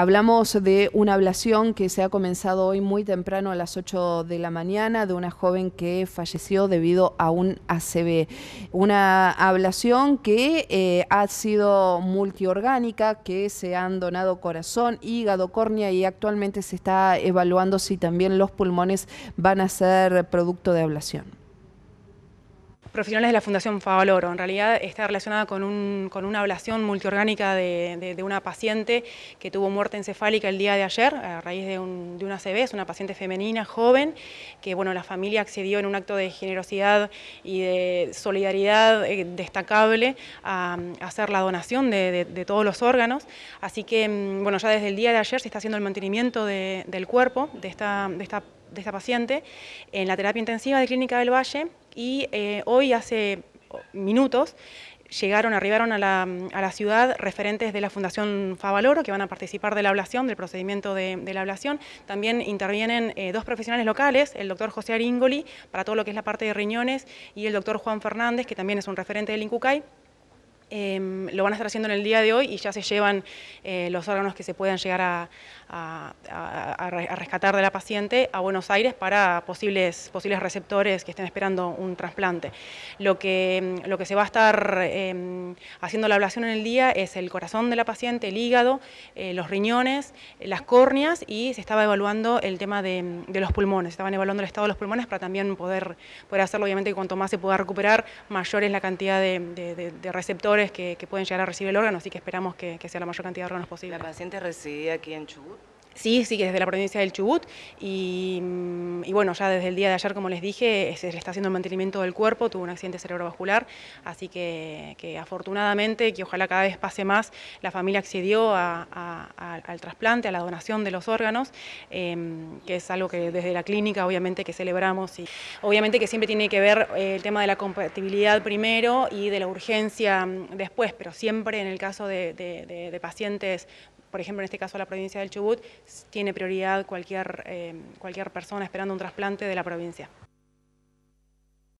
Hablamos de una ablación que se ha comenzado hoy muy temprano a las 8 de la mañana de una joven que falleció debido a un ACV. Una ablación que eh, ha sido multiorgánica, que se han donado corazón, hígado, córnea y actualmente se está evaluando si también los pulmones van a ser producto de ablación profesionales de la Fundación Favaloro. En realidad está relacionada con, una ablación multiorgánica de, una paciente que tuvo muerte encefálica el día de ayer a raíz de, un, de una CB, es una paciente femenina, joven, que bueno, la familia accedió en un acto de generosidad y de solidaridad eh, destacable a, hacer la donación de, todos los órganos. Así que mm, bueno, ya desde el día de ayer se está haciendo el mantenimiento del cuerpo de esta paciente en la terapia intensiva de Clínica del Valle y eh, hoy hace oh, minutos llegaron, arribaron a la, ciudad referentes de la Fundación Favaloro que van a participar de la ablación, del procedimiento de, la ablación. También intervienen eh, dos profesionales locales, el doctor José Aríngoli para todo lo que es la parte de riñones y el doctor Juan Fernández que también es un referente del INCUCAI Em, lo van a estar haciendo en el día de hoy y ya se llevan eh, los órganos que se puedan llegar a, rescatar de la paciente a Buenos Aires para posibles, posibles receptores que estén esperando un trasplante. Lo que, em, lo que se va a estar em, haciendo la ablación en el día es el corazón de la paciente, el hígado, eh, los riñones, las córneas y se estaba evaluando el tema de, los pulmones, estaban evaluando el estado de los pulmones para también poder, poder hacerlo, obviamente cuanto más se pueda recuperar, mayor es la cantidad de receptores que, pueden llegar a recibir el órgano, así que esperamos que, sea la mayor cantidad de órganos posible. ¿La paciente reside aquí en Chubut? Sí, sí, desde la provincia del Chubut mm, y, bueno, ya desde el día de ayer, como les dije, se le está haciendo el mantenimiento del cuerpo, tuvo un accidente cerebrovascular, así que, que afortunadamente, que ojalá cada vez pase más, la familia accedió al trasplante, a la donación de los órganos, em, que es algo que desde la clínica obviamente que celebramos y obviamente que siempre tiene que ver eh, el tema de la compatibilidad primero y de la urgencia mm, después, pero siempre en el caso de pacientes por ejemplo, en este caso la provincia del Chubut, tiene prioridad cualquier, eh, cualquier persona esperando un trasplante de la provincia.